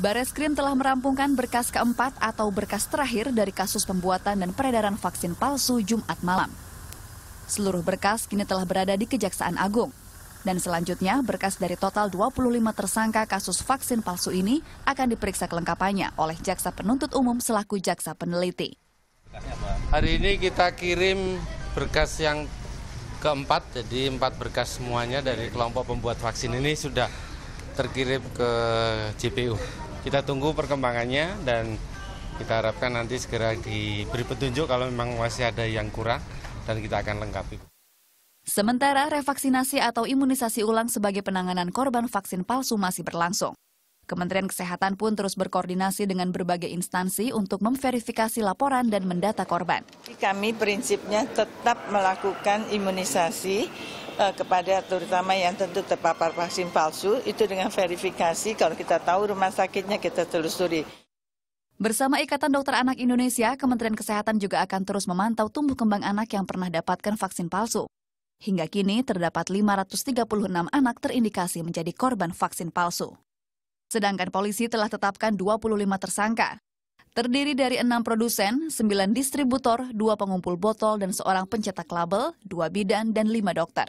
Bareskrim telah merampungkan berkas keempat atau berkas terakhir dari kasus pembuatan dan peredaran vaksin palsu Jumat malam. Seluruh berkas kini telah berada di Kejaksaan Agung. Dan selanjutnya, berkas dari total 25 tersangka kasus vaksin palsu ini akan diperiksa kelengkapannya oleh Jaksa Penuntut Umum selaku Jaksa Peneliti. Hari ini kita kirim berkas yang keempat, jadi empat berkas semuanya dari kelompok pembuat vaksin ini sudah terkirim ke JPU kita tunggu perkembangannya dan kita harapkan nanti segera diberi petunjuk kalau memang masih ada yang kurang dan kita akan lengkapi. Sementara revaksinasi atau imunisasi ulang sebagai penanganan korban vaksin palsu masih berlangsung. Kementerian Kesehatan pun terus berkoordinasi dengan berbagai instansi untuk memverifikasi laporan dan mendata korban. Kami prinsipnya tetap melakukan imunisasi Eh, kepada terutama yang tentu terpapar vaksin palsu itu dengan verifikasi kalau kita tahu rumah sakitnya kita telusuri. Bersama Ikatan Dokter Anak Indonesia, Kementerian Kesehatan juga akan terus memantau tumbuh kembang anak yang pernah dapatkan vaksin palsu. Hingga kini terdapat 536 anak terindikasi menjadi korban vaksin palsu. Sedangkan polisi telah tetapkan 25 tersangka, terdiri dari enam produsen, sembilan distributor, dua pengumpul botol, dan seorang pencetak label, dua bidan, dan lima dokter.